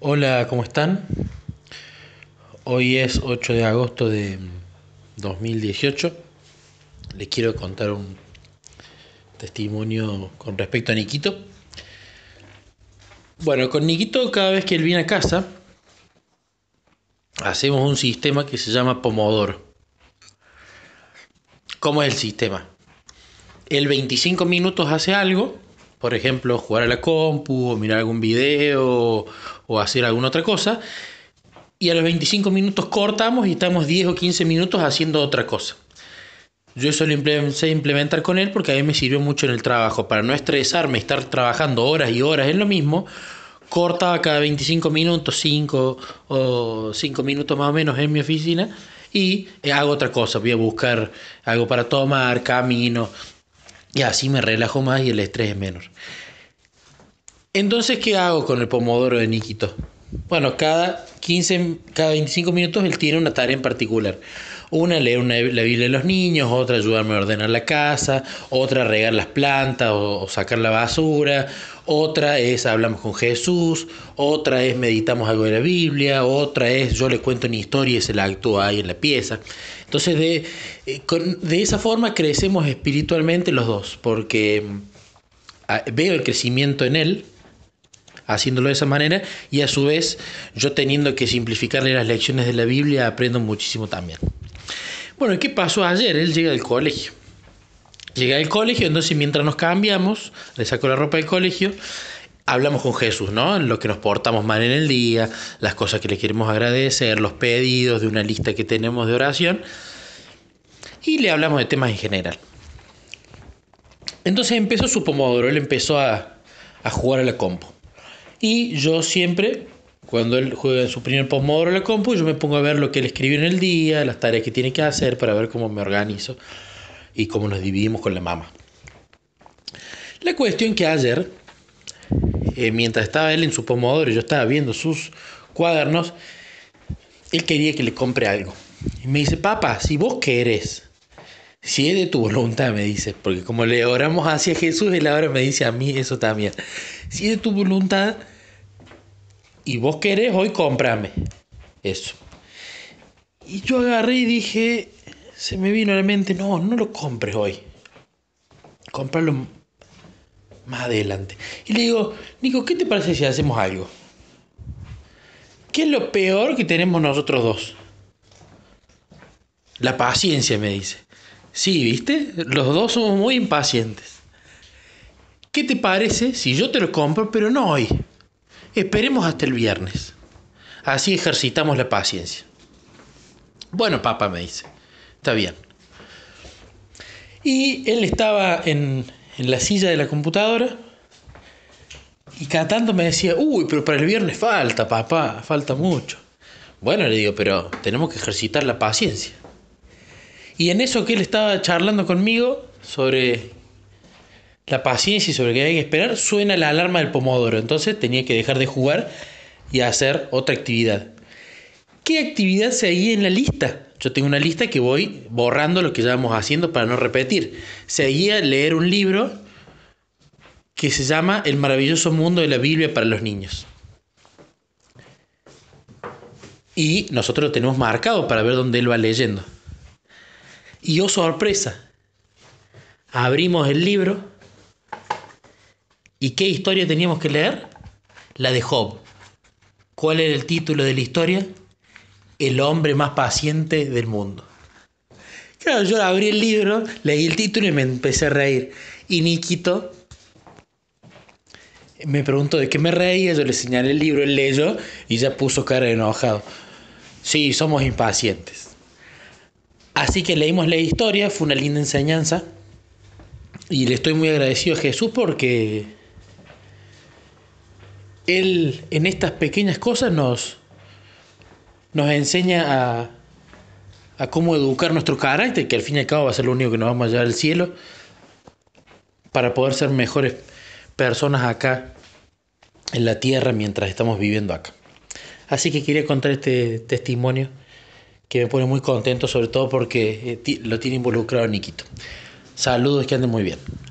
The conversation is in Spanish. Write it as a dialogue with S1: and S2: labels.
S1: Hola, ¿cómo están? Hoy es 8 de agosto de 2018. Les quiero contar un testimonio con respecto a Niquito. Bueno, con Niquito cada vez que él viene a casa, hacemos un sistema que se llama Pomodoro. ¿Cómo es el sistema? El 25 minutos hace algo por ejemplo, jugar a la compu o mirar algún video o hacer alguna otra cosa. Y a los 25 minutos cortamos y estamos 10 o 15 minutos haciendo otra cosa. Yo eso lo empecé implementar con él porque a mí me sirvió mucho en el trabajo. Para no estresarme, estar trabajando horas y horas en lo mismo, cortaba cada 25 minutos, 5 o 5 minutos más o menos en mi oficina y hago otra cosa. Voy a buscar algo para tomar, camino, y así me relajo más y el estrés es menor. Entonces, ¿qué hago con el pomodoro de Nikito? Bueno, cada 15, cada 25 minutos él tiene una tarea en particular. Una, leer una, la Biblia a los niños, otra, ayudarme a ordenar la casa, otra, regar las plantas o, sacar la basura, otra es hablamos con Jesús, otra es meditamos algo de la Biblia, otra es yo le cuento una historia y se la actúa ahí en la pieza. Entonces, de, eh, de esa forma crecemos espiritualmente los dos, porque mm, veo el crecimiento en él haciéndolo de esa manera y a su vez yo teniendo que simplificarle las lecciones de la Biblia aprendo muchísimo también. Bueno, ¿qué pasó ayer? Él llega del colegio. Llega del colegio, entonces mientras nos cambiamos, le saco la ropa del colegio, hablamos con Jesús, ¿no? En lo que nos portamos mal en el día, las cosas que le queremos agradecer, los pedidos de una lista que tenemos de oración, y le hablamos de temas en general. Entonces empezó su pomodoro, él empezó a, a jugar a la compo y yo siempre, cuando él juega en su primer Pomodoro la compu, yo me pongo a ver lo que él escribió en el día, las tareas que tiene que hacer para ver cómo me organizo y cómo nos dividimos con la mamá. La cuestión que ayer, eh, mientras estaba él en su Pomodoro y yo estaba viendo sus cuadernos, él quería que le compre algo. Y me dice, papá, si vos querés si es de tu voluntad, me dice, porque como le oramos hacia Jesús, él ahora me dice a mí eso también. Si es tu voluntad y vos querés, hoy cómprame. Eso. Y yo agarré y dije, se me vino a la mente, no, no lo compres hoy. comprarlo más adelante. Y le digo, Nico, ¿qué te parece si hacemos algo? ¿Qué es lo peor que tenemos nosotros dos? La paciencia, me dice. Sí, viste, los dos somos muy impacientes. ¿Qué te parece si yo te lo compro, pero no hoy? Esperemos hasta el viernes. Así ejercitamos la paciencia. Bueno, papá me dice, está bien. Y él estaba en, la silla de la computadora y cantando me decía, uy, pero para el viernes falta, papá, falta mucho. Bueno, le digo, pero tenemos que ejercitar la paciencia. Y en eso que él estaba charlando conmigo sobre la paciencia y sobre que hay que esperar, suena la alarma del pomodoro. Entonces tenía que dejar de jugar y hacer otra actividad. ¿Qué actividad seguía en la lista? Yo tengo una lista que voy borrando lo que ya vamos haciendo para no repetir. Seguía leer un libro que se llama El maravilloso mundo de la Biblia para los niños. Y nosotros lo tenemos marcado para ver dónde él va leyendo. Y oh sorpresa, abrimos el libro ¿Y qué historia teníamos que leer? La de Job. ¿Cuál era el título de la historia? El hombre más paciente del mundo. Claro, yo abrí el libro, leí el título y me empecé a reír. Y Nikito me preguntó de qué me reía, yo le señalé el libro, él leyó y ya puso cara de enojado. Sí, somos impacientes. Así que leímos la historia, fue una linda enseñanza. Y le estoy muy agradecido a Jesús porque él en estas pequeñas cosas nos, nos enseña a, cómo educar nuestro carácter, que al fin y al cabo va a ser lo único que nos vamos a llevar al cielo, para poder ser mejores personas acá en la tierra mientras estamos viviendo acá. Así que quería contar este testimonio que me pone muy contento, sobre todo porque eh, lo tiene involucrado niquito. Saludos, que anden muy bien.